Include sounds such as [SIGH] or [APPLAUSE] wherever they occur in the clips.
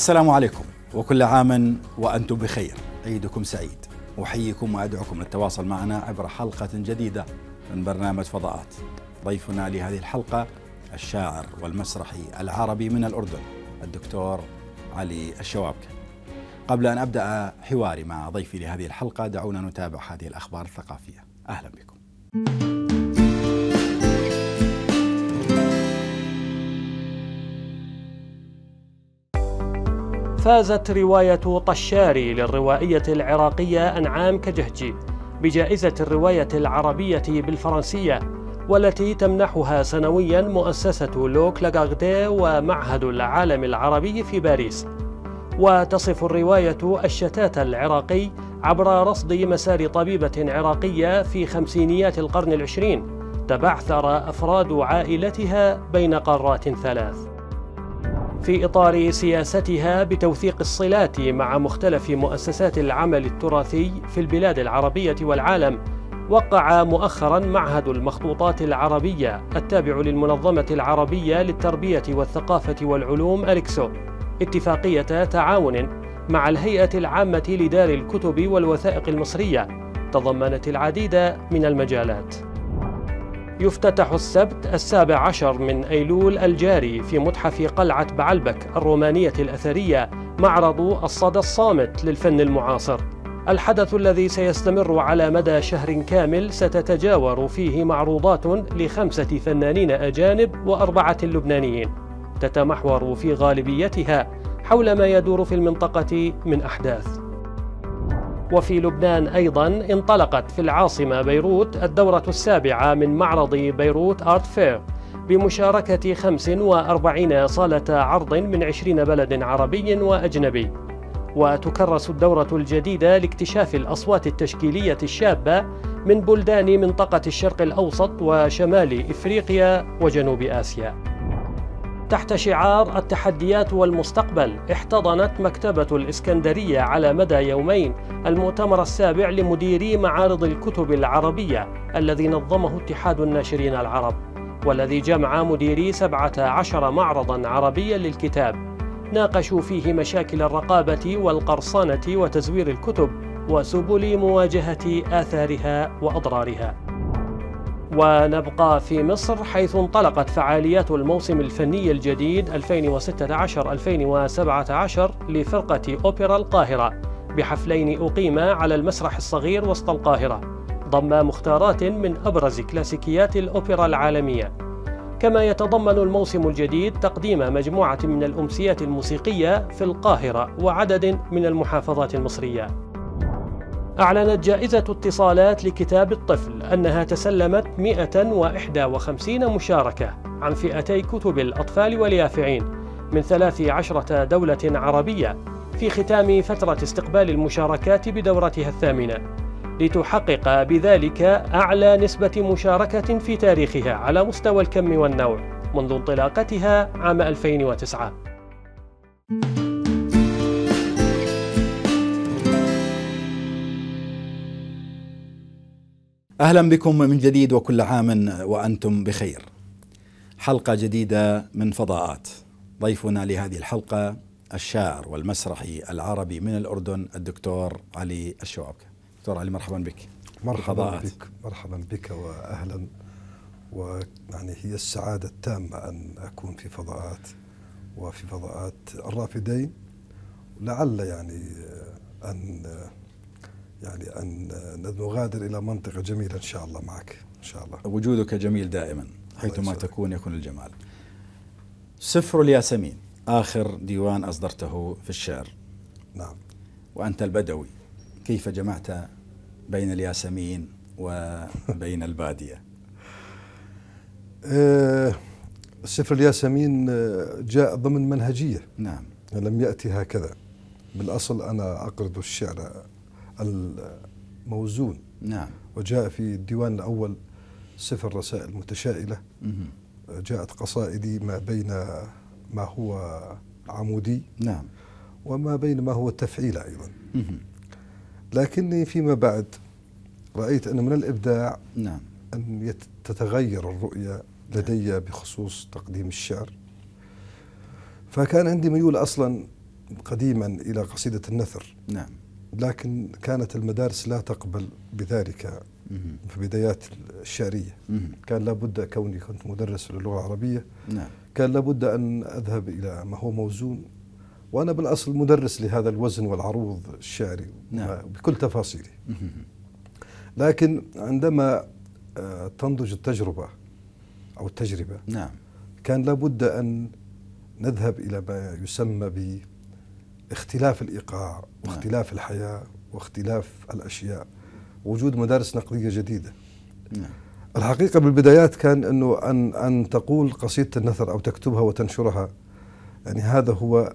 السلام عليكم وكل عام وأنتم بخير عيدكم سعيد أحييكم وأدعوكم للتواصل معنا عبر حلقة جديدة من برنامج فضاءات ضيفنا لهذه الحلقة الشاعر والمسرحي العربي من الأردن الدكتور علي الشوابك قبل أن أبدأ حواري مع ضيفي لهذه الحلقة دعونا نتابع هذه الأخبار الثقافية أهلا بكم فازت رواية طشاري للروائية العراقية أنعام كجهجي بجائزة الرواية العربية بالفرنسية والتي تمنحها سنويا مؤسسة لوك لاغاردي ومعهد العالم العربي في باريس وتصف الرواية الشتات العراقي عبر رصد مسار طبيبة عراقية في خمسينيات القرن العشرين تبعثر أفراد عائلتها بين قارات ثلاث في إطار سياستها بتوثيق الصلات مع مختلف مؤسسات العمل التراثي في البلاد العربية والعالم وقع مؤخرا معهد المخطوطات العربية التابع للمنظمة العربية للتربية والثقافة والعلوم أليكسو اتفاقية تعاون مع الهيئة العامة لدار الكتب والوثائق المصرية تضمنت العديد من المجالات يفتتح السبت السابع عشر من أيلول الجاري في متحف قلعة بعلبك الرومانية الأثرية معرض الصدى الصامت للفن المعاصر الحدث الذي سيستمر على مدى شهر كامل ستتجاور فيه معروضات لخمسة فنانين أجانب وأربعة لبنانيين تتمحور في غالبيتها حول ما يدور في المنطقة من أحداث وفي لبنان أيضا انطلقت في العاصمة بيروت الدورة السابعة من معرض بيروت آرت فير بمشاركة 45 صالة عرض من 20 بلد عربي وأجنبي وتكرس الدورة الجديدة لاكتشاف الأصوات التشكيلية الشابة من بلدان منطقة الشرق الأوسط وشمال إفريقيا وجنوب آسيا تحت شعار التحديات والمستقبل احتضنت مكتبة الإسكندرية على مدى يومين المؤتمر السابع لمديري معارض الكتب العربية الذي نظمه اتحاد الناشرين العرب والذي جمع مديري 17 معرضا عربيا للكتاب ناقشوا فيه مشاكل الرقابة والقرصنة وتزوير الكتب وسبل مواجهة آثارها وأضرارها ونبقى في مصر حيث انطلقت فعاليات الموسم الفني الجديد 2016-2017 لفرقة أوبرا القاهرة بحفلين أقيما على المسرح الصغير وسط القاهرة ضم مختارات من أبرز كلاسيكيات الأوبرا العالمية كما يتضمن الموسم الجديد تقديم مجموعة من الأمسيات الموسيقية في القاهرة وعدد من المحافظات المصرية أعلنت جائزة اتصالات لكتاب الطفل أنها تسلمت 151 مشاركة عن فئتي كتب الأطفال واليافعين من 13 دولة عربية في ختام فترة استقبال المشاركات بدورتها الثامنة لتحقق بذلك أعلى نسبة مشاركة في تاريخها على مستوى الكم والنوع منذ انطلاقتها عام 2009 اهلا بكم من جديد وكل عام وانتم بخير. حلقه جديده من فضاءات. ضيفنا لهذه الحلقه الشاعر والمسرحي العربي من الاردن الدكتور علي الشوابك. دكتور علي مرحبا بك. مرحبا بك مرحبا بك واهلا ويعني هي السعاده التامه ان اكون في فضاءات وفي فضاءات الرافدين لعل يعني ان يعني أن نغادر إلى منطقة جميلة إن شاء الله معك إن شاء الله وجودك جميل دائما حيثما تكون يكون الجمال سفر الياسمين آخر ديوان أصدرته في الشعر نعم وأنت البدوي كيف جمعت بين الياسمين وبين البادية [LAUGHS] آه، سفر الياسمين آه، جاء ضمن منهجية نعم لم يأتي هكذا بالأصل أنا أقرض الشعر الموزون نعم وجاء في الديوان الأول سفر رسائل متشائلة جاءت قصائدي ما بين ما هو عمودي نعم وما بين ما هو تفعيل أيضا لكني فيما بعد رأيت أن من الإبداع نعم أن تتغير الرؤية لدي بخصوص تقديم الشعر فكان عندي ميول أصلا قديما إلى قصيدة النثر نعم لكن كانت المدارس لا تقبل بذلك في بدايات الشعرية كان لابد كوني كنت مدرس للغة العربية نعم. كان لابد أن أذهب إلى ما هو موزون وأنا بالأصل مدرس لهذا الوزن والعروض الشعري نعم. بكل تفاصيله لكن عندما آه، تنضج التجربة أو التجربة نعم. كان لابد أن نذهب إلى ما يسمى اختلاف الايقاع نعم. واختلاف الحياه واختلاف الاشياء وجود مدارس نقديه جديده نعم. الحقيقه بالبدايات كان انه ان ان تقول قصيده النثر او تكتبها وتنشرها يعني هذا هو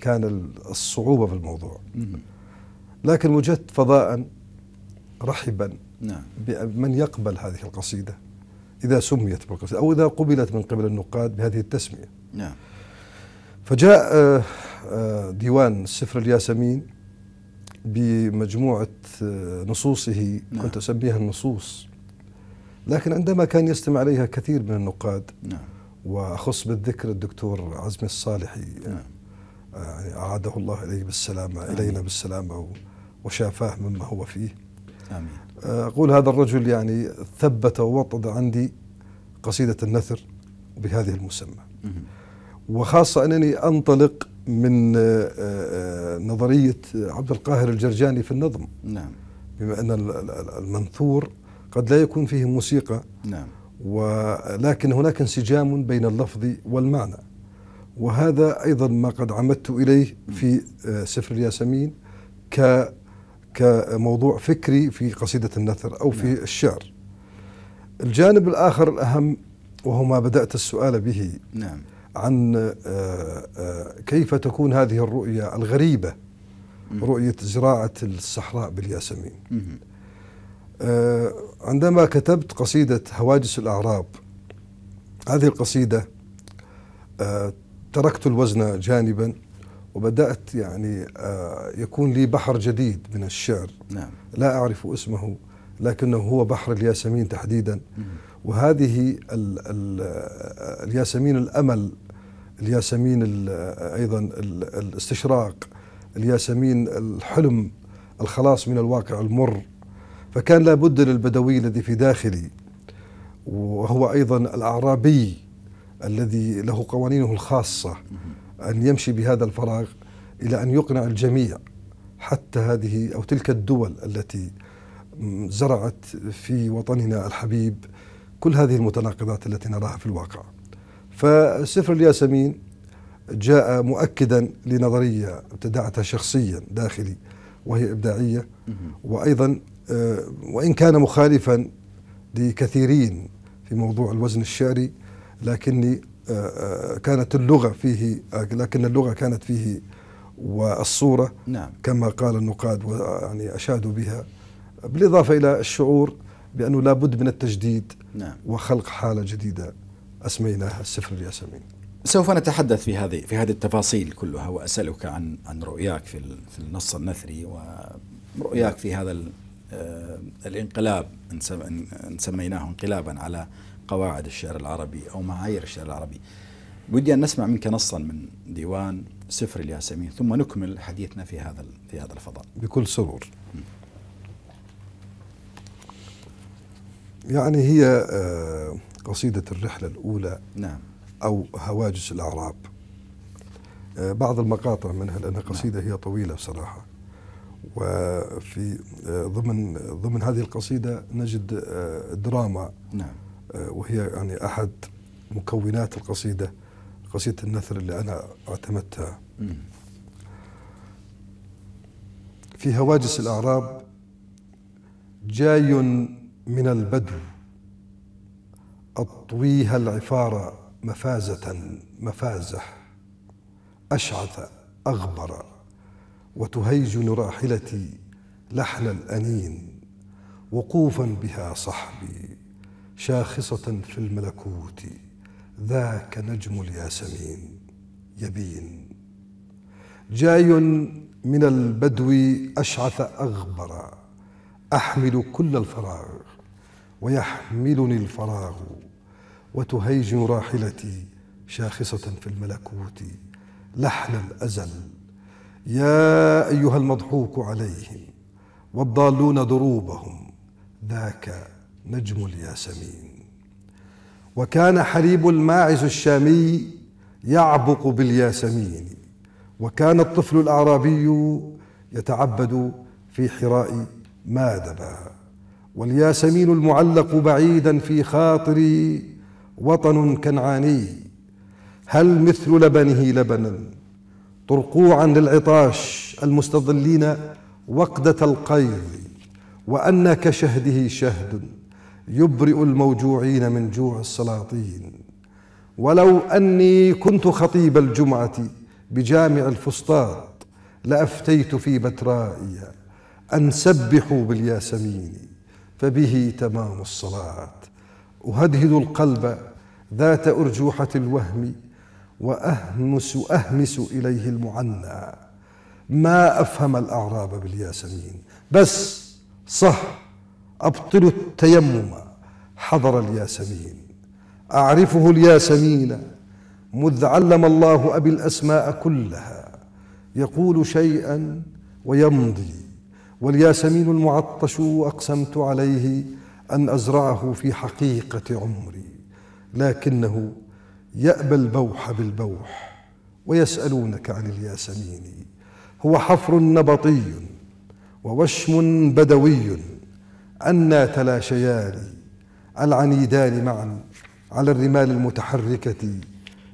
كان الصعوبه في الموضوع نعم. لكن وجدت فضاء رحبا نعم. بمن يقبل هذه القصيده اذا سميت بالقصيده او اذا قبلت من قبل النقاد بهذه التسميه نعم. فجاء آه، آه، ديوان السفر الياسمين بمجموعة آه، نصوصه نعم. كنت أسميها النصوص لكن عندما كان يستمع إليها كثير من النقاد نعم. وأخص بالذكر الدكتور عزمي الصالحي نعم. آه، يعني أعاده الله إليه بالسلامة آمين. إلينا بالسلامة وشافاه مما هو فيه آمين أقول هذا الرجل يعني ثبت ووطد عندي قصيدة النثر بهذه المسمى مم. وخاصة أنني أنطلق من آه، آه، نظرية عبد القاهر الجرجاني في النظم نعم بما أن المنثور قد لا يكون فيه موسيقى نعم ولكن هناك انسجام بين اللفظ والمعنى وهذا أيضا ما قد عمدت إليه في آه، سفر الياسمين ك كموضوع فكري في قصيدة النثر أو في نعم. الشعر الجانب الآخر الأهم وهو ما بدأت السؤال به نعم عن آه، آه، كيف تكون هذه الرؤية الغريبة رؤية زراعة الصحراء بالياسمين آه، عندما كتبت قصيدة هواجس الأعراب هذه القصيدة تركت الوزن جانبا وبدأت يعني يكون لي بحر جديد من الشعر نعم. لا أعرف اسمه لكنه هو بحر الياسمين تحديدا وهذه ال ال الياسمين الامل الياسمين ايضا الاستشراق الياسمين الحلم الخلاص من الواقع المر فكان لابد للبدوي الذي في داخلي وهو ايضا الاعرابي الذي له قوانينه الخاصه ان يمشي بهذا الفراغ الى ان يقنع الجميع حتى هذه او تلك الدول التي زرعت في وطننا الحبيب كل هذه المتناقضات التي نراها في الواقع فسفر الياسمين جاء مؤكدا لنظرية ابتدعتها شخصيا داخلي وهي إبداعية وأيضا آه، وإن كان مخالفا لكثيرين في موضوع الوزن الشعري لكني آه، آه، كانت اللغة فيه لكن اللغة كانت فيه والصورة نعم. كما قال النقاد ويعني أشادوا بها بالإضافة إلى الشعور بأنه لا بد من التجديد نعم. وخلق حالة جديدة أسميناها السفر الياسمين سوف نتحدث في هذه في هذه التفاصيل كلها واسالك عن عن رؤياك في في النص النثري ورؤياك في هذا آه، الانقلاب ان سميناه انقلابا على قواعد الشعر العربي او معايير الشعر العربي. بدي ان نسمع منك نصا من ديوان سفر الياسمين ثم نكمل حديثنا في هذا في هذا الفضاء. بكل سرور. يعني هي آه، قصيدة الرحلة الأولى نعم أو هواجس الأعراب آه، بعض المقاطع منها لأن نعم. قصيدة نعم. هي طويلة بصراحة وفي آه، ضمن ضمن هذه القصيدة نجد دراما نعم وهي يعني أحد مكونات القصيدة قصيدة النثر اللي أنا اعتمدتها في هواجس الأعراب جاي من البدو أطويها العفار مفازة مفازة أشعث أغبر وتهيجن راحلتي لحن الأنين وقوفا بها صحبي شاخصة في الملكوت ذاك نجم الياسمين يبين جاي من البدو أشعث أغبر أحمل كل الفراغ ويحملني الفراغ وتهيجن راحلتي شاخصة في الملكوت لحن الأزل يا أيها المضحوك عليهم والضالون دروبهم ذاك نجم الياسمين وكان حليب الماعز الشامي يعبق بالياسمين وكان الطفل الأعرابي يتعبد في حراء مادبا والياسمين المعلق بعيدا في خاطري وطن كنعاني هل مثل لبنه لبنا طرقوعا للعطاش المستظلين وقدة القيظ وأن كشهده شهد يبرئ الموجوعين من جوع السلاطين ولو أني كنت خطيب الجمعة بجامع الفسطاط لأفتيت في بترائي أن سبحوا بالياسمين فبه تمام الصلاة أهدهد القلب ذات أرجوحة الوهم وأهمس أهمس إليه المعنى ما أفهم الأعراب بالياسمين بس صح أبطل التيمم حضر الياسمين أعرفه الياسمين مذ علم الله أبي الأسماء كلها يقول شيئا ويمضي والياسمين المعطش أقسمت عليه أن أزرعه في حقيقة عمري لكنه يأبى البوح بالبوح ويسألونك عن الياسمين هو حفر نبطي ووشم بدوي أنا تلاشيان العنيدان معا على الرمال المتحركة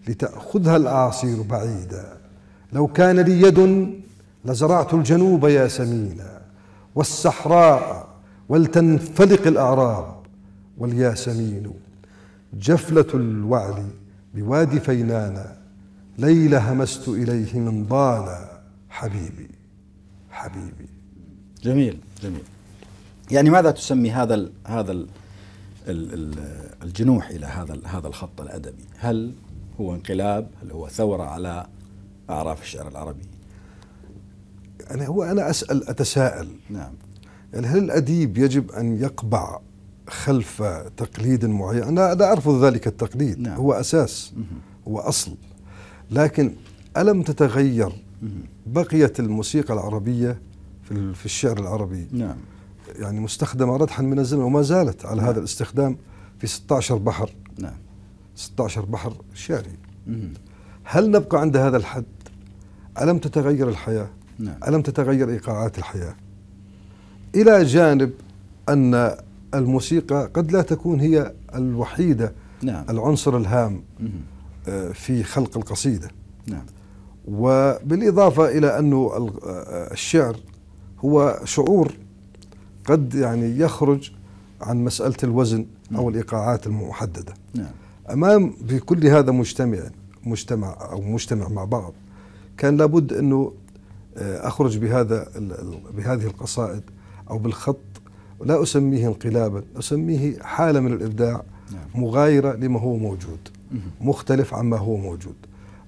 لتأخذها الأعاصير بعيدا لو كان لي يد لزرعت الجنوب ياسمينا والسحراء ولتنفلق الأعراب والياسمين جفلة الوعل بوادي فينانا ليلة همست إليه من ضانا حبيبي حبيبي جميل جميل يعني ماذا تسمي هذا الـ هذا الـ الجنوح الى هذا هذا الخط الادبي، هل هو انقلاب؟ هل هو ثوره على اعراف الشعر العربي؟ يعني هو أنا أسأل أتساءل نعم يعني هل الأديب يجب أن يقبع خلف تقليد معين أنا لا أرفض ذلك التقليد نعم. هو أساس هو أصل لكن ألم تتغير بقيت الموسيقى العربية في, في الشعر العربي نعم يعني مستخدمة ردحا من الزمن وما زالت على نعم. هذا الاستخدام في 16 بحر نعم 16 بحر شعري هل نبقى عند هذا الحد؟ ألم تتغير الحياة؟ نعم. ألم تتغير إيقاعات الحياة إلى جانب أن الموسيقى قد لا تكون هي الوحيدة نعم. العنصر الهام مم. آه، في خلق القصيدة نعم. وبالإضافة إلى أنه آه، الشعر هو شعور قد يعني يخرج عن مسألة الوزن أو نعم. الإيقاعات المحددة نعم. أمام بكل هذا مجتمع مجتمع أو مجتمع مع بعض كان لابد أنه أخرج بهذا بهذه القصائد أو بالخط لا أسميه انقلابا أسميه حالة من الإبداع نعم. مغايرة لما هو موجود مختلف عما هو موجود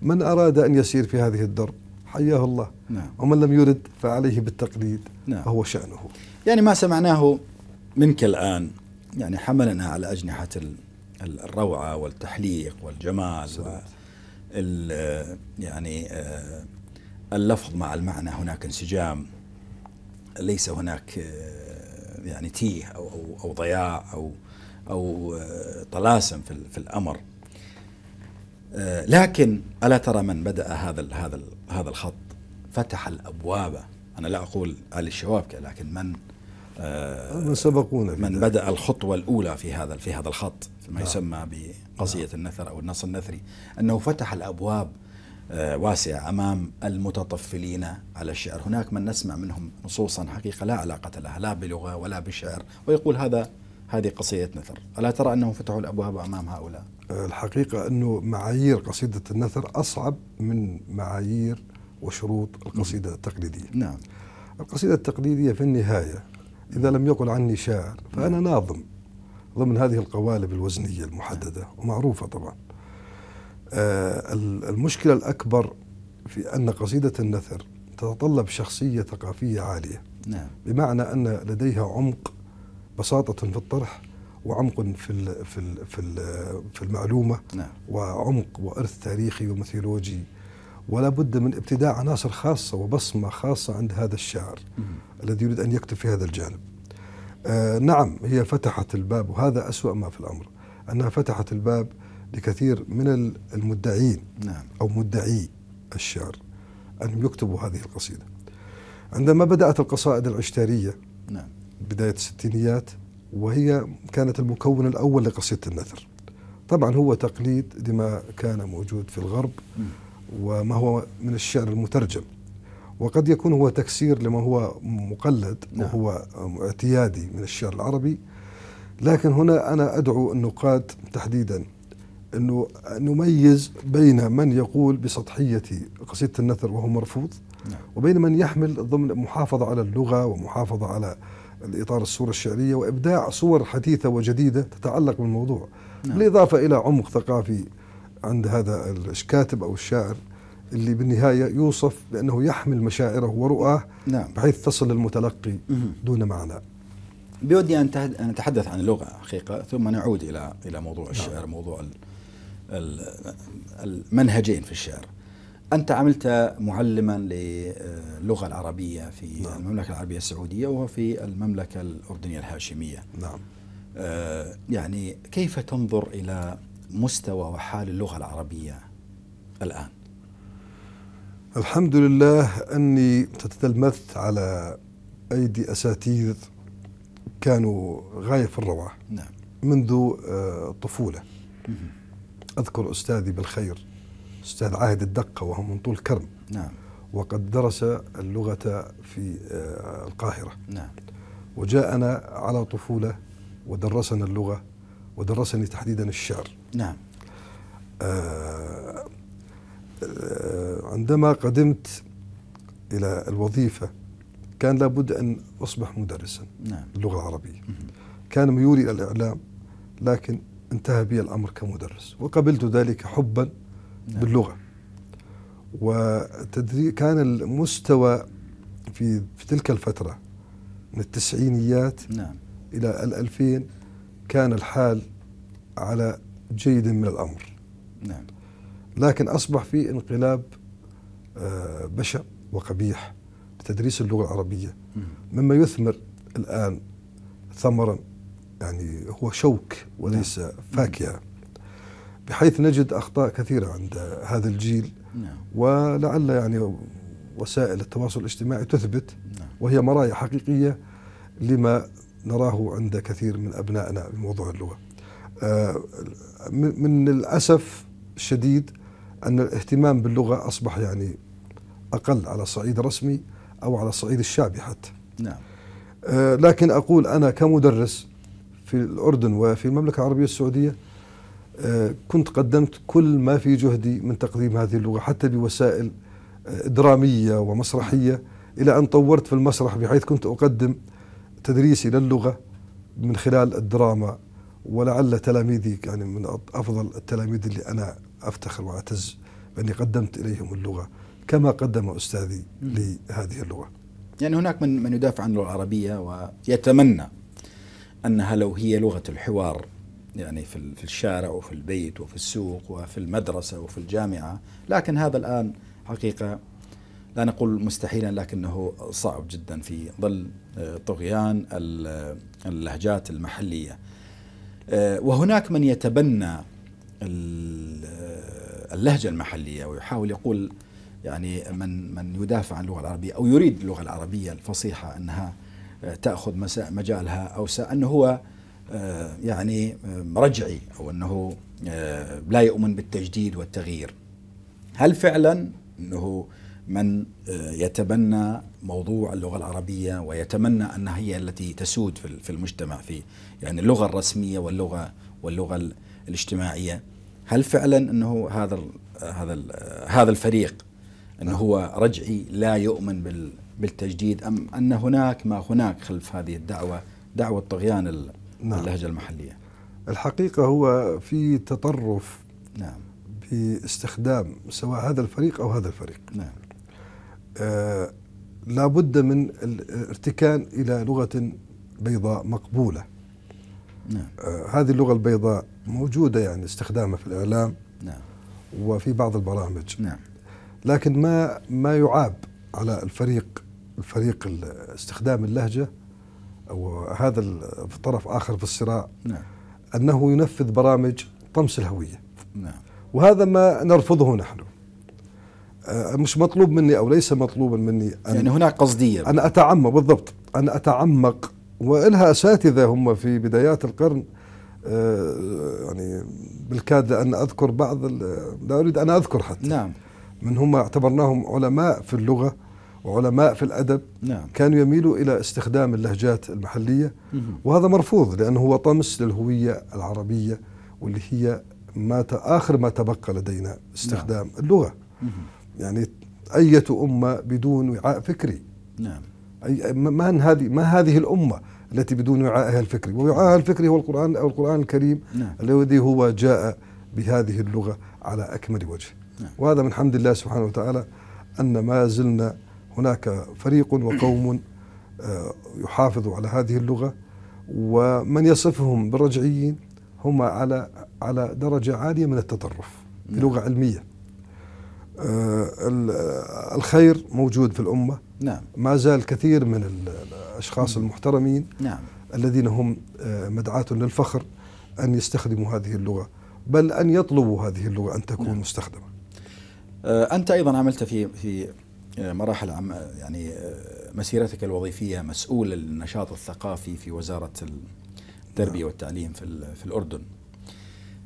من أراد أن يسير في هذه الدرب حياه الله نعم. ومن لم يرد فعليه بالتقليد نعم. فهو شأنه يعني ما سمعناه منك الآن يعني حملنا على أجنحة الروعة والتحليق والجمال و يعني آه، اللفظ مع المعنى هناك انسجام ليس هناك آه، يعني تيه او او, أو ضياع او او آه، طلاسم في في الامر آه، لكن الا ترى من بدا هذا الـ هذا الـ هذا الخط فتح الابواب انا لا اقول ال الشوابكه لكن من من سبقونا من بدا الخطوه الاولى في هذا في هذا الخط ما نعم. يسمى بقصيه نعم. النثر او النص النثري انه فتح الابواب آه، واسعة أمام المتطفلين على الشعر هناك من نسمع منهم نصوصا حقيقة لا علاقة لها لا بلغة ولا بشعر ويقول هذا هذه قصيدة نثر ألا ترى أنهم فتحوا الأبواب أمام هؤلاء آه، الحقيقة أنه معايير قصيدة النثر أصعب من معايير وشروط القصيدة التقليدية نعم القصيدة التقليدية في النهاية إذا لم يقل عني شاعر فأنا ناظم ضمن هذه القوالب الوزنية المحددة نعم. ومعروفة طبعا آه، المشكلة الأكبر في أن قصيدة النثر تتطلب شخصية ثقافية عالية نعم. بمعنى أن لديها عمق بساطة في الطرح وعمق في في في, في المعلومة نعم. وعمق وإرث تاريخي وميثولوجي ولا بد من ابتداء عناصر خاصة وبصمة خاصة عند هذا الشاعر مم. الذي يريد أن يكتب في هذا الجانب آه نعم هي فتحت الباب وهذا أسوأ ما في الأمر أنها فتحت الباب لكثير من المدعين نعم. أو مدعي الشعر أن يكتبوا هذه القصيدة عندما بدأت القصائد العشتارية نعم. بداية الستينيات وهي كانت المكون الأول لقصيدة النثر طبعا هو تقليد لما كان موجود في الغرب وما هو من الشعر المترجم وقد يكون هو تكسير لما هو مقلد نعم. وهو اعتيادي من الشعر العربي لكن هنا أنا أدعو النقاد تحديدا انه نميز بين من يقول بسطحيه قصيده النثر وهو مرفوض نعم. وبين من يحمل ضمن محافظه على اللغه ومحافظه على الاطار الصوره الشعريه وابداع صور حديثه وجديده تتعلق بالموضوع نعم. بالاضافه الى عمق ثقافي عند هذا الكاتب او الشاعر اللي بالنهايه يوصف بانه يحمل مشاعره ورؤاه نعم. بحيث تصل للمتلقي دون معنى بودي ان نتحدث عن اللغه حقيقه ثم نعود الى الى موضوع نعم. الشعر موضوع المنهجين في الشعر أنت عملت معلما للغة العربية في نعم. المملكة العربية السعودية وفي المملكة الأردنية الهاشمية نعم آه يعني كيف تنظر إلى مستوى وحال اللغة العربية الآن؟ الحمد لله أني تتلمذت على أيدي أساتيذ كانوا غاية في الروعة نعم. منذ الطفولة آه أذكر أستاذي بالخير أستاذ عاهد الدقة وهو من طول كرم نعم وقد درس اللغة في آه، القاهرة نعم وجاءنا على طفولة ودرسنا اللغة ودرسني تحديدا الشعر نعم آه،, آه عندما قدمت إلى الوظيفة كان لابد أن أصبح مدرسا نعم. اللغة العربية كان ميولي إلى الإعلام لكن انتهى بي الأمر كمدرس وقبلت ذلك حبا نعم. باللغة وتدري كان المستوى في, في تلك الفترة من التسعينيات نعم. إلى الألفين كان الحال على جيد من الأمر نعم. لكن أصبح في انقلاب آه، بشع وقبيح لتدريس اللغة العربية مما يثمر الآن ثمرا يعني هو شوك وليس نعم. فاكهة بحيث نجد أخطاء كثيرة عند هذا الجيل نعم. ولعل يعني وسائل التواصل الاجتماعي تثبت نعم. وهي مرايا حقيقية لما نراه عند كثير من أبنائنا بموضوع اللغة آه، من الأسف الشديد أن الاهتمام باللغة أصبح يعني أقل على الصعيد الرسمي أو على الصعيد الشعبي حتى نعم آه، لكن أقول أنا كمدرس في الأردن وفي المملكة العربية السعودية آه، كنت قدمت كل ما في جهدي من تقديم هذه اللغة حتى بوسائل آه، درامية ومسرحية إلى أن طورت في المسرح بحيث كنت أقدم تدريسي للغة من خلال الدراما ولعل تلاميذي يعني من أفضل التلاميذ اللي أنا أفتخر وأعتز بأني قدمت إليهم اللغة كما قدم أستاذي لهذه اللغة يعني هناك من من يدافع عن اللغة العربية ويتمنى انها لو هي لغه الحوار يعني في في الشارع وفي البيت وفي السوق وفي المدرسه وفي الجامعه، لكن هذا الان حقيقه لا نقول مستحيلا لكنه صعب جدا في ظل آه، طغيان آه، اللهجات المحليه. آه، وهناك من يتبنى اللهجه المحليه ويحاول يقول يعني من من يدافع عن اللغه العربيه او يريد اللغه العربيه الفصيحه انها تأخذ مجالها أوسع أنه هو آه، يعني آه، رجعي أو أنه آه، لا يؤمن بالتجديد والتغيير هل فعلا أنه من يتبنى موضوع اللغة العربية ويتمنى أنها هي التي تسود في المجتمع في يعني اللغة الرسمية واللغة واللغة الاجتماعية هل فعلا أنه هذا هذا هذا الفريق أنه نعم. هو رجعي لا يؤمن بال بالتجديد أم أن هناك ما هناك خلف هذه الدعوة دعوة طغيان نعم. اللهجة المحلية الحقيقة هو في تطرف نعم باستخدام سواء هذا الفريق أو هذا الفريق نعم آه لابد من الارتكان إلى لغة بيضاء مقبولة نعم. آه هذه اللغة البيضاء موجودة يعني استخدامها في الإعلام نعم. وفي بعض البرامج نعم. لكن ما ما يعاب على الفريق الفريق استخدام اللهجة أو هذا الطرف آخر في الصراع نعم. أنه ينفذ برامج طمس الهوية نعم. وهذا ما نرفضه نحن آه، مش مطلوب مني أو ليس مطلوبا مني أن يعني هناك قصدية أنا أتعمق بالضبط أنا أتعمق وإلها أساتذة هم في بدايات القرن آه، يعني بالكاد لأن أذكر بعض لا أريد أن أذكر حتى نعم من هم اعتبرناهم علماء في اللغة وعلماء في الأدب نعم. كانوا يميلوا إلى استخدام اللهجات المحلية وهذا مرفوض لأنه هو طمس للهوية العربية واللي هي ما آخر ما تبقى لدينا استخدام نعم. اللغة يعني أية أمة بدون وعاء فكري نعم أي هذه ما هذه الأمة التي بدون وعائها الفكري ووعائها الفكري هو القرآن أو القرآن الكريم نعم. الذي هو جاء بهذه اللغة على أكمل وجه نعم. وهذا من حمد الله سبحانه وتعالى أن ما زلنا هناك فريق وقوم آه، يحافظ على هذه اللغة ومن يصفهم بالرجعيين هم على على درجة عالية من التطرف نعم. لغة علمية آه، الخير موجود في الأمة نعم. ما زال كثير من الأشخاص نعم. المحترمين نعم. الذين هم آه، مدعاة للفخر أن يستخدموا هذه اللغة بل أن يطلبوا هذه اللغة أن تكون نعم. مستخدمة أنت أيضا عملت في في آه، مراحل عم يعني آه، مسيرتك الوظيفيه مسؤول النشاط الثقافي في وزاره التربيه نعم. والتعليم في في الاردن.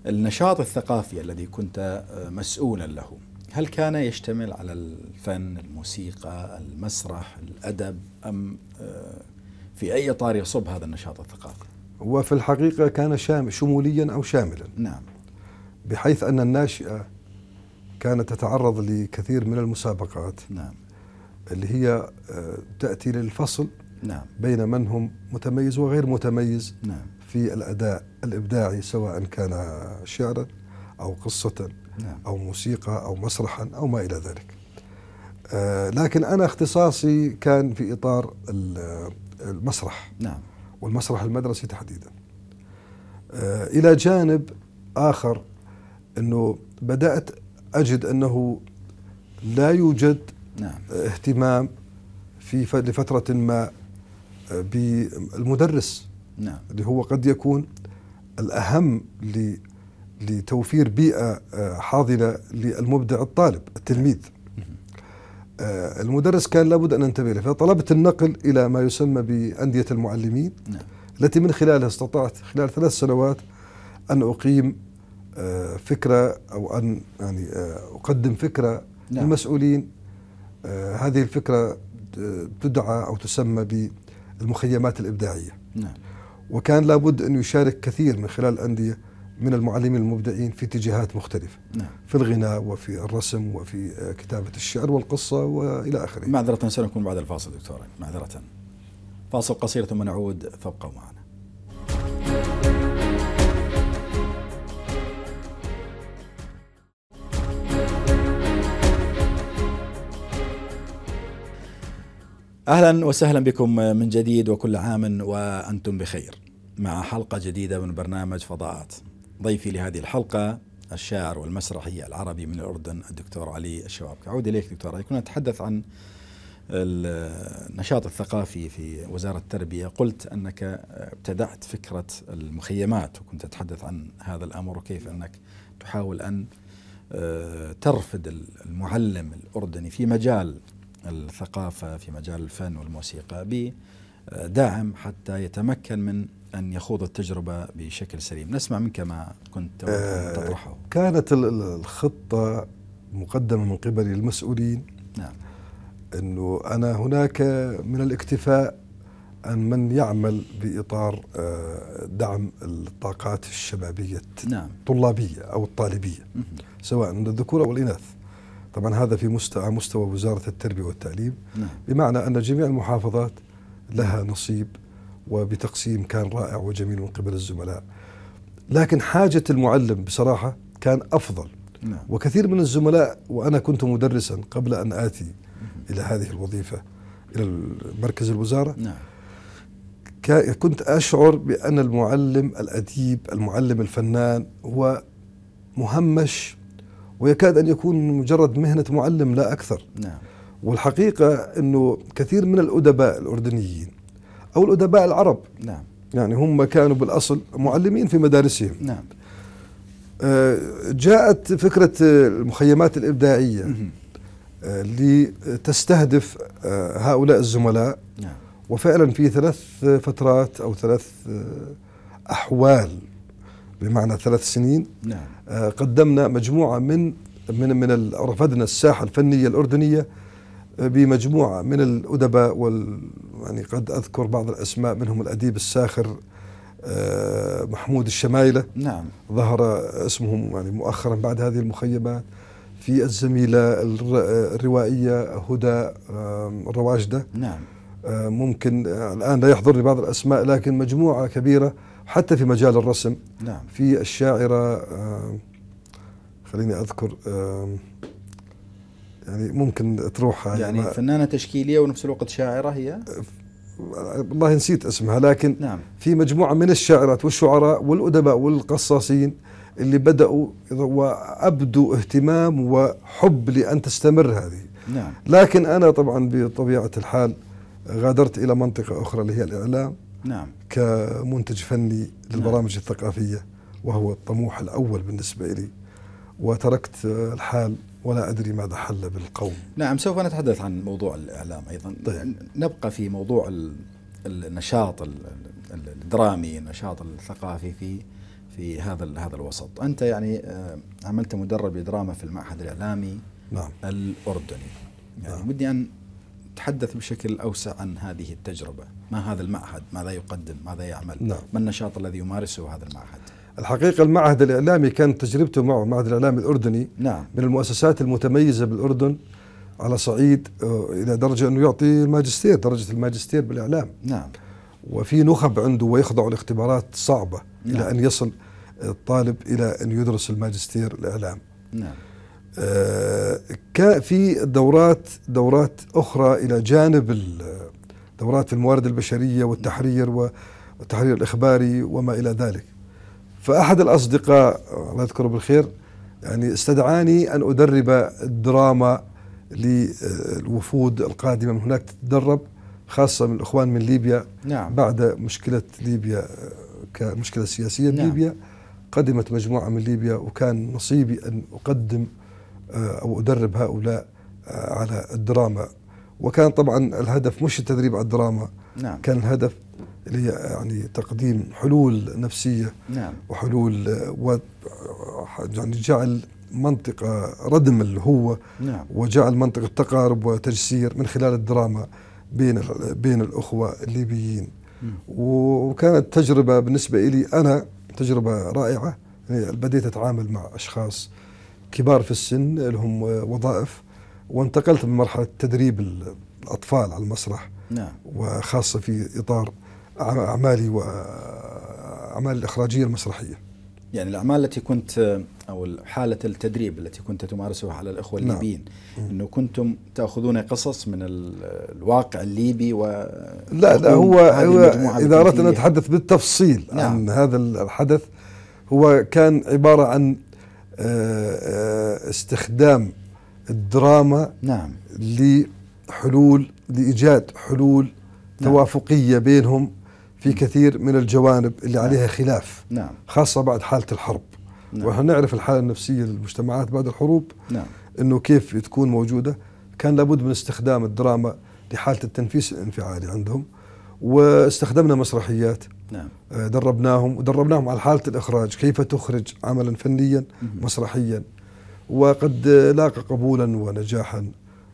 النشاط الثقافي الذي كنت آه، مسؤولا له هل كان يشتمل على الفن، الموسيقى، المسرح، الادب ام في اي اطار يصب هذا النشاط الثقافي؟ هو في الحقيقه كان شموليا او شاملا. نعم. بحيث ان الناشئه كانت تتعرض لكثير من المسابقات نعم اللي هي آه، تأتي للفصل نعم بين من هم متميز وغير متميز نعم في الأداء الإبداعي سواء كان شعرا أو قصة نعم أو موسيقى أو مسرحا أو ما إلى ذلك آه، لكن أنا اختصاصي كان في إطار آه، المسرح نعم والمسرح المدرسي تحديدا إلى جانب آخر أنه بدأت أجد أنه لا يوجد نعم. اهتمام في لفترة ما بالمدرس نعم. اللي هو قد يكون الأهم لتوفير بيئة حاضنة للمبدع الطالب التلميذ نعم. آه، المدرس كان لابد أن ننتبه له فطلبت النقل إلى ما يسمى بأندية المعلمين نعم. التي من خلالها استطعت خلال ثلاث سنوات أن أقيم آه، فكره او ان يعني آه، اقدم فكره نعم. للمسؤولين آه، هذه الفكره تدعى او تسمى بالمخيمات الابداعيه نعم. وكان لابد أن يشارك كثير من خلال الأندية من المعلمين المبدعين في اتجاهات مختلفة نعم. في الغناء وفي الرسم وفي كتابة الشعر والقصة وإلى آخره معذرة سنكون بعد الفاصل دكتور معذرة فاصل قصير ثم نعود فابقوا معنا اهلا وسهلا بكم من جديد وكل عام وانتم بخير مع حلقه جديده من برنامج فضاءات ضيفي لهذه الحلقه الشاعر والمسرحي العربي من الاردن الدكتور علي الشواب اعود اليك دكتور علي كنا نتحدث عن النشاط الثقافي في وزاره التربيه قلت انك ابتدعت فكره المخيمات وكنت أتحدث عن هذا الامر وكيف انك تحاول ان ترفد المعلم الاردني في مجال الثقافة في مجال الفن والموسيقى بداعم آه، حتى يتمكن من أن يخوض التجربة بشكل سليم نسمع منك ما كنت آه تطرحه كانت الخطة مقدمة من قبل المسؤولين نعم أنه أنا هناك من الاكتفاء أن من يعمل بإطار آه، دعم الطاقات الشبابية نعم. الطلابية أو الطالبية سواء من الذكور أو الإناث طبعا هذا في مستوى مستوى وزارة التربية والتعليم نعم. بمعنى أن جميع المحافظات لها نصيب وبتقسيم كان رائع وجميل من قبل الزملاء لكن حاجة المعلم بصراحة كان أفضل نعم. وكثير من الزملاء وأنا كنت مدرسا قبل أن آتي إلى هذه الوظيفة إلى مركز الوزارة نعم. كنت أشعر بأن المعلم الأديب المعلم الفنان هو مهمش ويكاد أن يكون مجرد مهنة معلم لا أكثر نعم. والحقيقة أنه كثير من الأدباء الأردنيين أو الأدباء العرب نعم. يعني هم كانوا بالأصل معلمين في مدارسهم نعم. آه، جاءت فكرة المخيمات الإبداعية آه، لتستهدف آه، هؤلاء الزملاء نعم. وفعلا في ثلاث فترات أو ثلاث أحوال بمعنى ثلاث سنين نعم. آه، قدمنا مجموعة من من من رفدنا الساحة الفنية الأردنية آه، بمجموعة من الأدباء وال يعني قد أذكر بعض الأسماء منهم الأديب الساخر آه، محمود الشمايلة نعم ظهر اسمهم يعني مؤخرا بعد هذه المخيمات في الزميلة الروائية هدى الرواجدة نعم آه، ممكن آه، الآن لا يحضرني بعض الأسماء لكن مجموعة كبيرة حتى في مجال الرسم نعم. في الشاعرة آه، خليني أذكر يعني ممكن تروحها يعني, يعني فنانة تشكيلية ونفس الوقت شاعرة هي والله نسيت اسمها لكن نعم. في مجموعة من الشاعرات والشعراء والأدباء والقصاصين اللي بدأوا وأبدوا اهتمام وحب لأن تستمر هذه نعم. لكن أنا طبعا بطبيعة الحال غادرت الى منطقه اخرى اللي هي الاعلام نعم كمنتج فني للبرامج نعم. الثقافيه وهو الطموح الاول بالنسبه لي وتركت الحال ولا ادري ماذا حل بالقوم نعم سوف نتحدث عن موضوع الاعلام ايضا طيب. نبقى في موضوع النشاط الدرامي النشاط الثقافي في في هذا هذا الوسط انت يعني آه، عملت مدرب دراما في المعهد الاعلامي نعم الاردني يعني نعم. ودي ان تحدث بشكل أوسع عن هذه التجربة ما هذا المعهد ماذا يقدم ماذا يعمل نعم. ما النشاط الذي يمارسه هذا المعهد الحقيقة المعهد الإعلامي كانت تجربته معه معهد الإعلام الأردني نعم. من المؤسسات المتميزة بالأردن على صعيد آه، إلى درجة أنه يعطي الماجستير درجة الماجستير بالإعلام نعم وفي نخب عنده ويخضع لاختبارات صعبة نعم. إلى أن يصل الطالب إلى أن يدرس الماجستير الإعلام نعم آه، في دورات دورات اخرى الى جانب دورات الموارد البشريه والتحرير والتحرير الاخباري وما الى ذلك. فاحد الاصدقاء الله يذكره بالخير يعني استدعاني ان ادرب الدراما للوفود القادمه من هناك تتدرب خاصه من الاخوان من ليبيا نعم. بعد مشكله ليبيا كمشكله سياسيه نعم. ليبيا قدمت مجموعه من ليبيا وكان نصيبي ان اقدم آه، او ادرب هؤلاء آه، على الدراما وكان طبعا الهدف مش التدريب على الدراما نعم. كان الهدف اللي يعني تقديم حلول نفسيه نعم. وحلول آه، و يعني جعل منطقه ردم الهوه نعم. وجعل منطقه تقارب وتجسير من خلال الدراما بين بين الاخوه الليبيين وكانت تجربه بالنسبه لي انا تجربه رائعه يعني بديت اتعامل مع اشخاص كبار في السن لهم وظائف وانتقلت من مرحله تدريب الاطفال على المسرح نعم. وخاصه في اطار اعمالي واعمال الاخراجيه المسرحيه يعني الاعمال التي كنت او حاله التدريب التي كنت تمارسها على الاخوه نعم. الليبيين نعم. انه كنتم تاخذون قصص من الواقع الليبي و لا لا هو, هو اذا اردت ان اتحدث بالتفصيل نعم. عن هذا الحدث هو كان عباره عن آه، آه، استخدام الدراما نعم لحلول لايجاد حلول نعم توافقيه بينهم في كثير من الجوانب اللي نعم عليها خلاف نعم خاصه بعد حاله الحرب نعم ونحن نعرف الحاله النفسيه للمجتمعات بعد الحروب نعم انه كيف تكون موجوده كان لابد من استخدام الدراما لحاله التنفيس الانفعالي عندهم واستخدمنا مسرحيات نعم. آه، دربناهم ودربناهم على حالة الإخراج كيف تخرج عملا فنيا مسرحيا وقد لاقى قبولا ونجاحا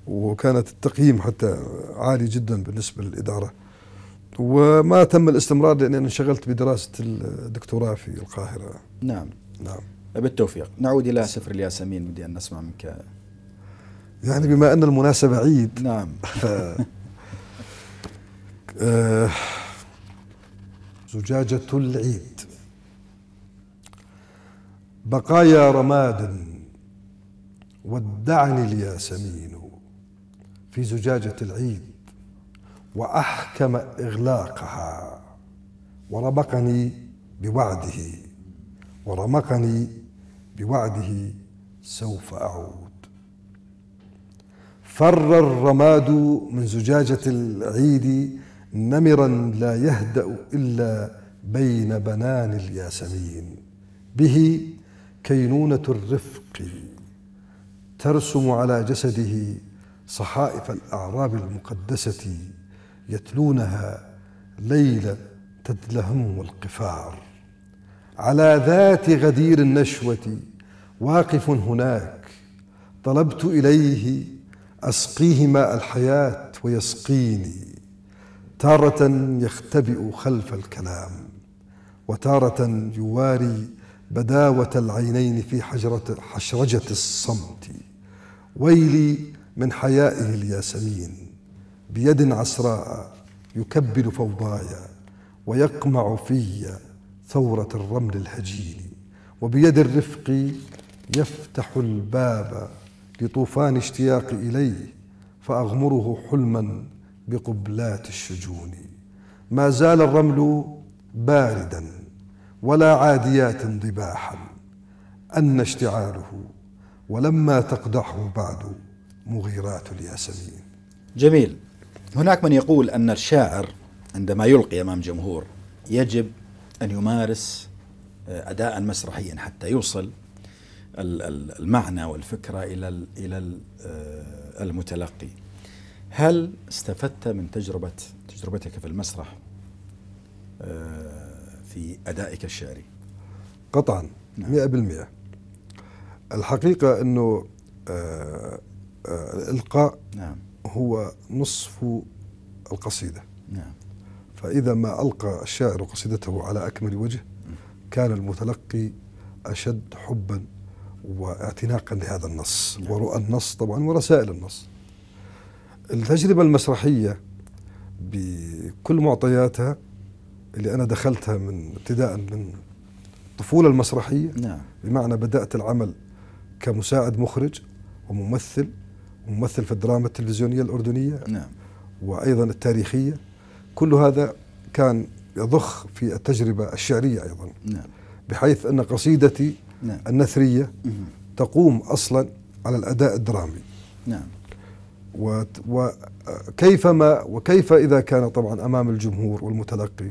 وكانت التقييم حتى عالي جدا بالنسبة للإدارة وما تم الاستمرار لأني انشغلت بدراسة الدكتوراه في القاهرة نعم نعم بالتوفيق نعود إلى سفر الياسمين بدي أن نسمع منك يعني بما أن المناسبة عيد نعم [LAUGHS] آه، زجاجة العيد بقايا رماد ودعني الياسمين في زجاجة العيد وأحكم إغلاقها ورمقني بوعده ورمقني بوعده سوف أعود فر الرماد من زجاجة العيد نمرا لا يهدأ إلا بين بنان الياسمين به كينونة الرفق ترسم على جسده صحائف الأعراب المقدسة يتلونها ليل تدلهم القفار على ذات غدير النشوة واقف هناك طلبت إليه أسقيه ماء الحياة ويسقيني تارة يختبئ خلف الكلام وتارة يواري بداوة العينين في حجرة حشرجة الصمت ويلي من حيائه الياسمين بيد عسراء يكبل فوضايا ويقمع في ثورة الرمل الهجين وبيد الرفق يفتح الباب لطوفان اشتياق إليه فأغمره حلما بقبلات الشجون ما زال الرمل باردا ولا عاديات ضباحا أن اشتعاله ولما تقدحه بعد مغيرات الياسمين جميل هناك من يقول أن الشاعر عندما يلقي أمام جمهور يجب أن يمارس آه، أداء مسرحيا حتى يوصل المعنى والفكرة إلى إلى آه، المتلقي هل استفدت من تجربة تجربتك في المسرح آه، في أدائك الشعري؟ قطعا نعم. مئة بالمئة الحقيقة أنه آه، آه، الإلقاء نعم. هو نصف القصيدة نعم. فإذا ما ألقى الشاعر قصيدته على أكمل وجه كان المتلقي أشد حبا واعتناقا لهذا النص نعم. ورؤى النص طبعا ورسائل النص التجربة المسرحية بكل معطياتها اللي أنا دخلتها من ابتداء من الطفولة المسرحية نعم. بمعنى بدأت العمل كمساعد مخرج وممثل وممثل في الدراما التلفزيونية الأردنية نعم. وأيضا التاريخية كل هذا كان يضخ في التجربة الشعرية أيضا نعم. بحيث أن قصيدتي نعم. النثرية تقوم أصلا على الأداء الدرامي نعم وكيفما وكيف إذا كان طبعا أمام الجمهور والمتلقي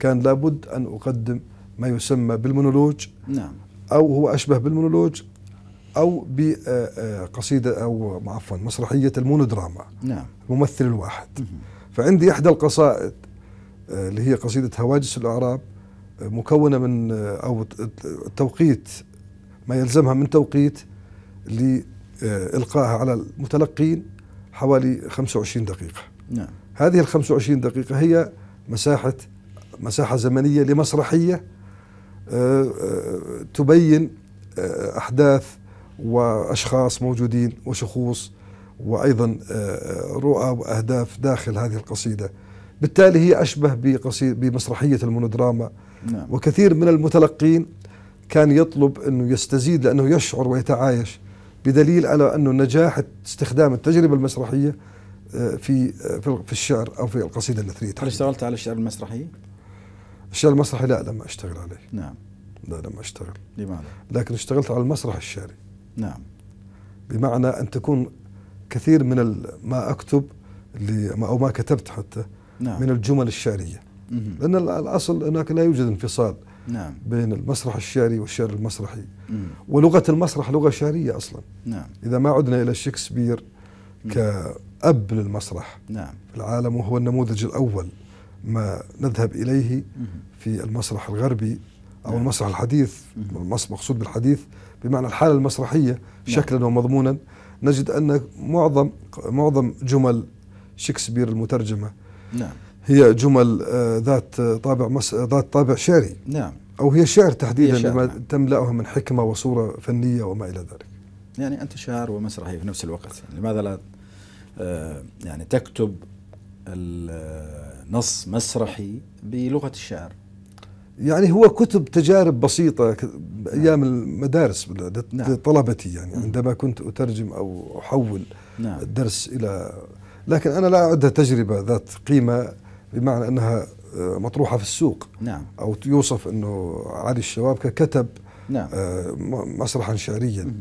كان لابد أن أقدم ما يسمى بالمونولوج نعم أو هو أشبه بالمونولوج أو بقصيدة آه، آه، أو عفوا مسرحية المونودراما نعم الممثل الواحد فعندي إحدى القصائد آه، اللي هي قصيدة هواجس الأعراب مكونة من أو توقيت ما يلزمها من توقيت لإلقائها على المتلقين حوالي 25 دقيقة نعم. هذه ال 25 دقيقة هي مساحة مساحة زمنية لمسرحية آه، آه، تبين آه، أحداث وأشخاص موجودين وشخوص وأيضا رؤى وأهداف داخل هذه القصيدة بالتالي هي أشبه بقصيدة بمسرحية المونودراما نعم. وكثير من المتلقين كان يطلب أنه يستزيد لأنه يشعر ويتعايش بدليل على أنه نجاح استخدام التجربة المسرحية آه، في آه، في الشعر أو في القصيدة النثرية هل اشتغلت على الشعر المسرحي؟ الشعر المسرحي لا لم أشتغل عليه نعم لا لم أشتغل لماذا؟ لكن اشتغلت على المسرح الشعري نعم بمعنى أن تكون كثير من ما أكتب أو ما كتبت حتى نعم. من الجمل الشعرية لأن الأصل هناك لا يوجد انفصال نعم بين المسرح الشعري والشعر المسرحي ولغه المسرح لغه شعريه اصلا نعم اذا ما عدنا الى شكسبير كأب للمسرح نعم في العالم وهو النموذج الأول ما نذهب إليه في المسرح الغربي أو نعم. المسرح الحديث المقصود بالحديث بمعنى الحالة المسرحية نعم. شكلا ومضمونا نجد أن معظم معظم جمل شكسبير المترجمة نعم هي جمل آه، ذات طابع مس... ذات طابع شعري نعم أو هي شعر تحديدا هي شعر لما نعم. تملأه من حكمة وصورة فنية وما إلى ذلك يعني أنت شاعر ومسرحي في نفس الوقت يعني لماذا لا آه، يعني تكتب النص مسرحي بلغة الشعر يعني هو كتب تجارب بسيطة أيام نعم. المدارس نعم. طلبتي يعني عندما كنت أترجم أو أحول نعم. الدرس إلى لكن أنا لا أعدها تجربة ذات قيمة بمعنى انها آه، مطروحه في السوق نعم او يوصف انه علي الشوابكه كتب نعم آه، مسرحا شعريا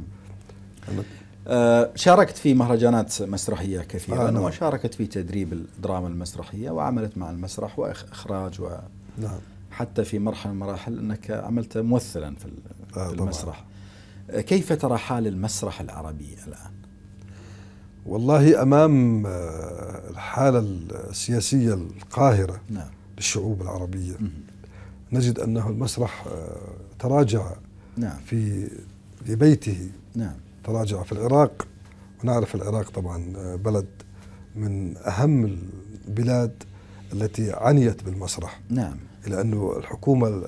آه، شاركت في مهرجانات مسرحيه كثيرا آه نعم. وشاركت في تدريب الدراما المسرحيه وعملت مع المسرح واخراج و نعم. حتى في مرحله من المراحل انك عملت ممثلا في, آه في المسرح طبعا. كيف ترى حال المسرح العربي الان؟ والله امام آه، الحاله السياسيه القاهره نعم. للشعوب العربيه مم. نجد انه المسرح آه، تراجع نعم. في في بيته نعم. تراجع في العراق ونعرف العراق طبعا آه، بلد من اهم البلاد التي عنيت بالمسرح نعم الى انه الحكومه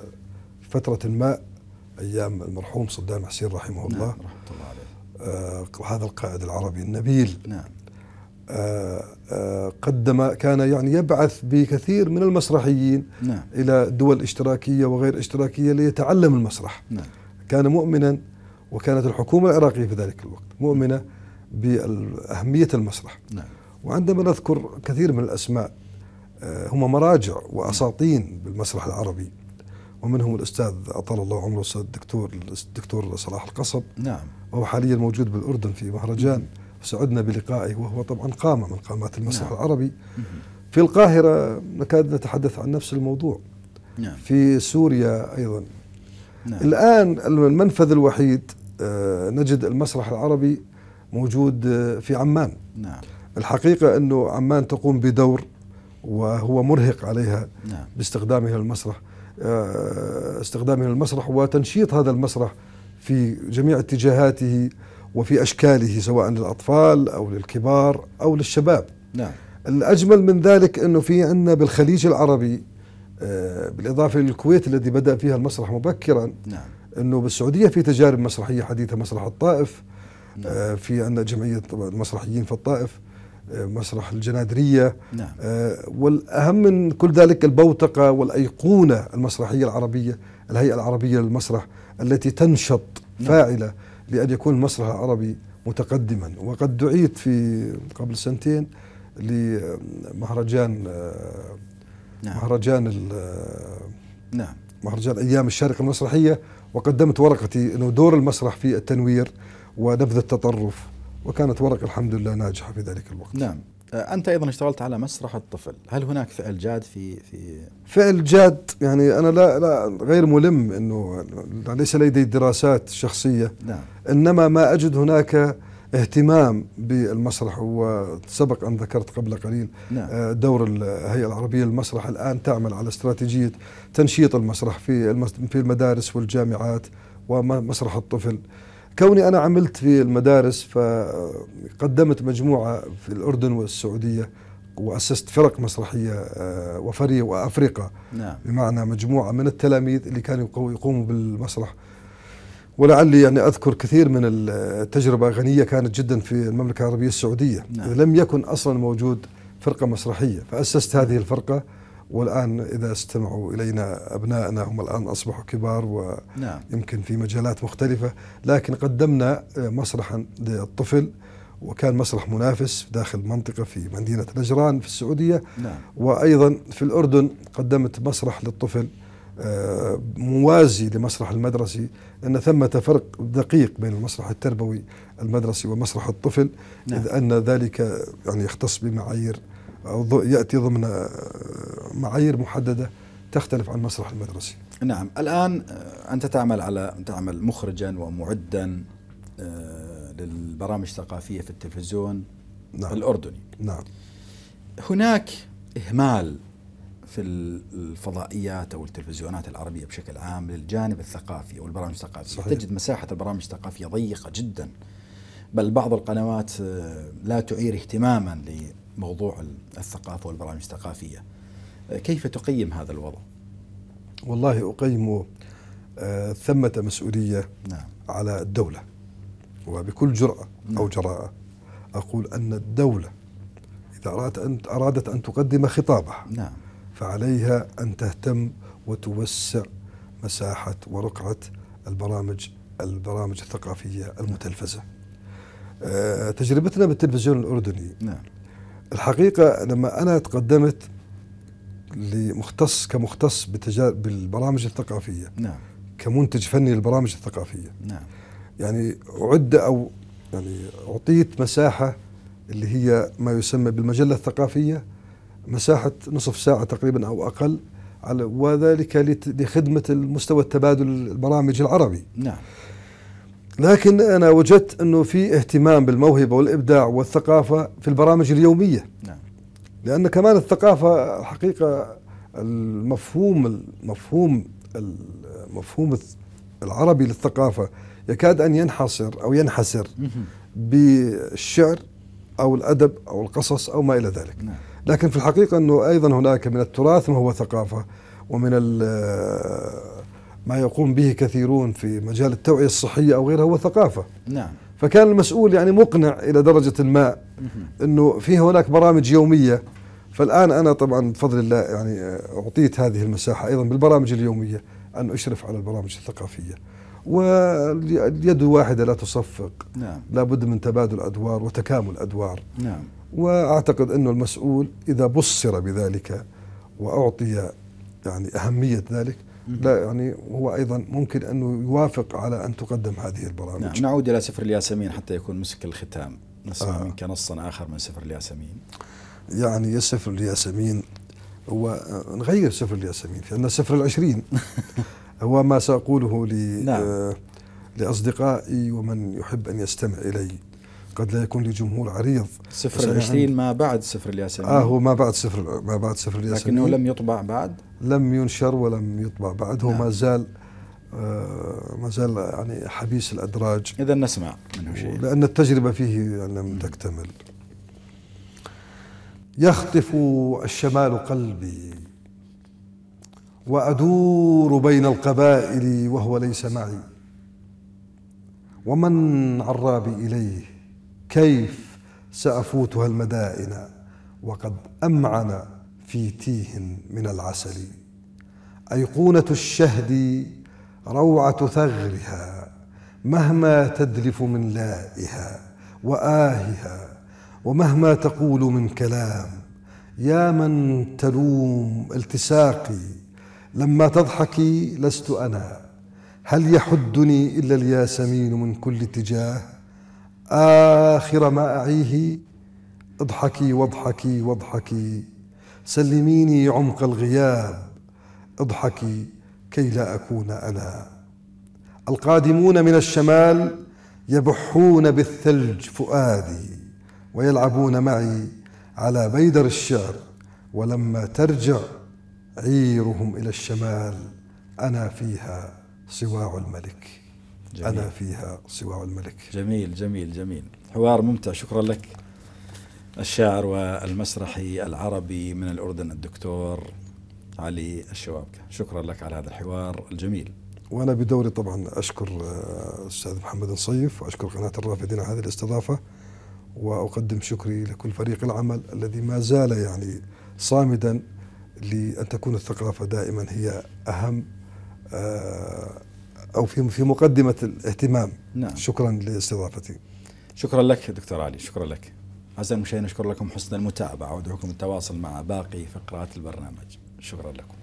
فتره ما ايام المرحوم صدام حسين رحمه نعم. الله رحمه الله عليه آه، هذا القائد العربي النبيل نعم آه، آه، قدم كان يعني يبعث بكثير من المسرحيين نعم. إلى دول اشتراكية وغير اشتراكية ليتعلم المسرح نعم. كان مؤمنا وكانت الحكومة العراقية في ذلك الوقت مؤمنة بأهمية المسرح نعم. وعندما نذكر كثير من الأسماء هم مراجع وأساطين بالمسرح العربي ومنهم الاستاذ اطال الله عمره الاستاذ الدكتور الدكتور صلاح القصب نعم وهو حاليا موجود بالاردن في مهرجان سعدنا بلقائه وهو طبعا قامه من قامات المسرح نعم. العربي في القاهره نكاد نتحدث عن نفس الموضوع نعم. في سوريا ايضا نعم. الان المنفذ الوحيد آه، نجد المسرح العربي موجود آه، في عمان نعم. الحقيقه انه عمان تقوم بدور وهو مرهق عليها نعم. باستخدامها للمسرح آه، استخدامه المسرح وتنشيط هذا المسرح في جميع اتجاهاته وفي أشكاله سواء للأطفال أو للكبار أو للشباب نعم. الأجمل من ذلك أنه في عندنا بالخليج العربي آه، بالإضافة للكويت الذي بدأ فيها المسرح مبكرا نعم. أنه بالسعودية في تجارب مسرحية حديثة مسرح الطائف نعم. آه، في عندنا جمعية المسرحيين في الطائف آه، مسرح الجنادرية نعم. آه، والأهم من كل ذلك البوتقة والأيقونة المسرحية العربية الهيئة العربية للمسرح التي تنشط نعم. فاعلة لأن يكون المسرح العربي متقدما وقد دعيت في قبل سنتين لمهرجان آه، نعم. مهرجان نعم مهرجان أيام الشارقة المسرحية وقدمت ورقتي أنه دور المسرح في التنوير ونبذ التطرف وكانت ورقة الحمد لله ناجحة في ذلك الوقت نعم آه، أنت أيضا اشتغلت على مسرح الطفل هل هناك فعل جاد في في فعل جاد يعني أنا لا لا غير ملم أنه ليس لدي دراسات شخصية نعم. إنما ما أجد هناك اهتمام بالمسرح وسبق أن ذكرت قبل قليل نعم. آه، دور الهيئة العربية للمسرح الآن تعمل على استراتيجية تنشيط المسرح في في المدارس والجامعات ومسرح الطفل كوني أنا عملت في المدارس فقدمت مجموعة في الأردن والسعودية وأسست فرق مسرحية آه، وفرية وافريقا نعم. بمعنى مجموعة من التلاميذ اللي كانوا يقوموا بالمسرح ولعلي يعني أذكر كثير من التجربة غنية كانت جدا في المملكة العربية السعودية نعم. لم يكن أصلا موجود فرقة مسرحية فأسست هذه الفرقة والآن إذا استمعوا إلينا أبنائنا هم الآن أصبحوا كبار ويمكن نعم. في مجالات مختلفة لكن قدمنا مسرحا للطفل وكان مسرح منافس داخل منطقة في مدينة نجران في السعودية نعم. وأيضا في الأردن قدمت مسرح للطفل آه، موازي لمسرح المدرسي أن ثمة فرق دقيق بين المسرح التربوي المدرسي ومسرح الطفل نعم. إذ أن ذلك يعني يختص بمعايير ياتي ضمن آه، معايير محدده تختلف عن المسرح المدرسي. نعم، الان آه، انت تعمل على تعمل مخرجا ومعدا آه، للبرامج الثقافيه في التلفزيون نعم. الاردني. نعم. هناك اهمال في الفضائيات او التلفزيونات العربيه بشكل عام للجانب الثقافي او البرامج الثقافيه صحيح. تجد مساحه البرامج الثقافيه ضيقه جدا بل بعض القنوات لا تعير اهتماما موضوع الثقافة والبرامج الثقافية آه، كيف تقيم هذا الوضع؟ والله أقيم آه، ثمة مسؤولية نعم. على الدولة وبكل جرأة نعم. أو جراءة أقول أن الدولة إذا أرادت أن, أرادت أن تقدم خطابها نعم. فعليها أن تهتم وتوسع مساحة ورقعة البرامج البرامج الثقافية المتلفزة نعم. آه، تجربتنا بالتلفزيون الأردني نعم. الحقيقة لما أنا تقدمت لمختص كمختص بالبرامج الثقافية نعم كمنتج فني للبرامج الثقافية نعم يعني أعد أو يعني أعطيت مساحة اللي هي ما يسمى بالمجلة الثقافية مساحة نصف ساعة تقريبا أو أقل على وذلك لخدمة المستوى التبادل البرامج العربي نعم لكن أنا وجدت أنه في اهتمام بالموهبة والإبداع والثقافة في البرامج اليومية نعم. لأن كمان الثقافة الحقيقة المفهوم المفهوم المفهوم العربي للثقافة يكاد أن ينحصر أو ينحسر بالشعر أو الأدب أو القصص أو ما إلى ذلك نعم. لكن في الحقيقة أنه أيضا هناك من التراث ما هو ثقافة ومن ما يقوم به كثيرون في مجال التوعية الصحية أو غيرها هو ثقافة نعم فكان المسؤول يعني مقنع إلى درجة ما أنه في هناك برامج يومية فالآن أنا طبعا بفضل الله يعني أعطيت هذه المساحة أيضا بالبرامج اليومية أن أشرف على البرامج الثقافية واليد الواحدة لا تصفق نعم. لابد من تبادل أدوار وتكامل أدوار نعم. وأعتقد أنه المسؤول إذا بصر بذلك وأعطي يعني أهمية ذلك لا يعني هو ايضا ممكن انه يوافق على ان تقدم هذه البرامج نعم نعود الى سفر الياسمين حتى يكون مسك الختام نسمع آه. منك نصا اخر من سفر الياسمين يعني سفر الياسمين هو آه، نغير سفر الياسمين في عندنا سفر العشرين [LAUGHS] هو ما ساقوله ل نعم. آه لأصدقائي ومن يحب أن يستمع إلي قد لا يكون لجمهور عريض صفر العشرين ما بعد صفر الياسمين اه هو ما بعد صفر ما بعد صفر الياسمين لكنه لم يطبع بعد لم ينشر ولم يطبع بعد هو نعم. ما زال آه ما زال يعني حبيس الادراج اذا نسمع منه شيء لان التجربه فيه يعني لم تكتمل يخطف الشمال قلبي وادور بين القبائل وهو ليس معي ومن عرابي اليه كيف سأفوت هالمدائن وقد أمعن في تيه من العسل أيقونة الشهد روعة ثغرها مهما تدلف من لائها وآهها ومهما تقول من كلام يا من تلوم التساقي لما تضحكي لست أنا هل يحدني إلا الياسمين من كل اتجاه آخر ما أعيه اضحكي واضحكي واضحكي سلميني عمق الغياب اضحكي كي لا أكون أنا القادمون من الشمال يبحون بالثلج فؤادي ويلعبون معي على بيدر الشعر ولما ترجع عيرهم إلى الشمال أنا فيها صواع الملك جميل. أنا فيها سوى الملك جميل جميل جميل حوار ممتع شكرا لك الشاعر والمسرحي العربي من الأردن الدكتور علي الشوابكة شكرا لك على هذا الحوار الجميل وأنا بدوري طبعا أشكر الأستاذ آه، محمد الصيف وأشكر قناة الرافدين على هذه الاستضافة وأقدم شكري لكل فريق العمل الذي ما زال يعني صامدا لأن تكون الثقافة دائما هي أهم آه او في في مقدمه الاهتمام نعم شكرا لاستضافتي شكرا لك دكتور علي شكرا لك أعزائي المشاهدين أشكر لكم حسن المتابعة وأدعوكم التواصل مع باقي فقرات البرنامج شكرا لكم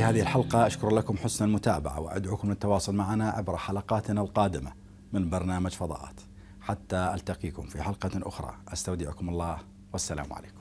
في هذه الحلقة أشكر لكم حسن المتابعة وأدعوكم للتواصل معنا عبر حلقاتنا القادمة من برنامج فضاءات حتى ألتقيكم في حلقة أخرى أستودعكم الله والسلام عليكم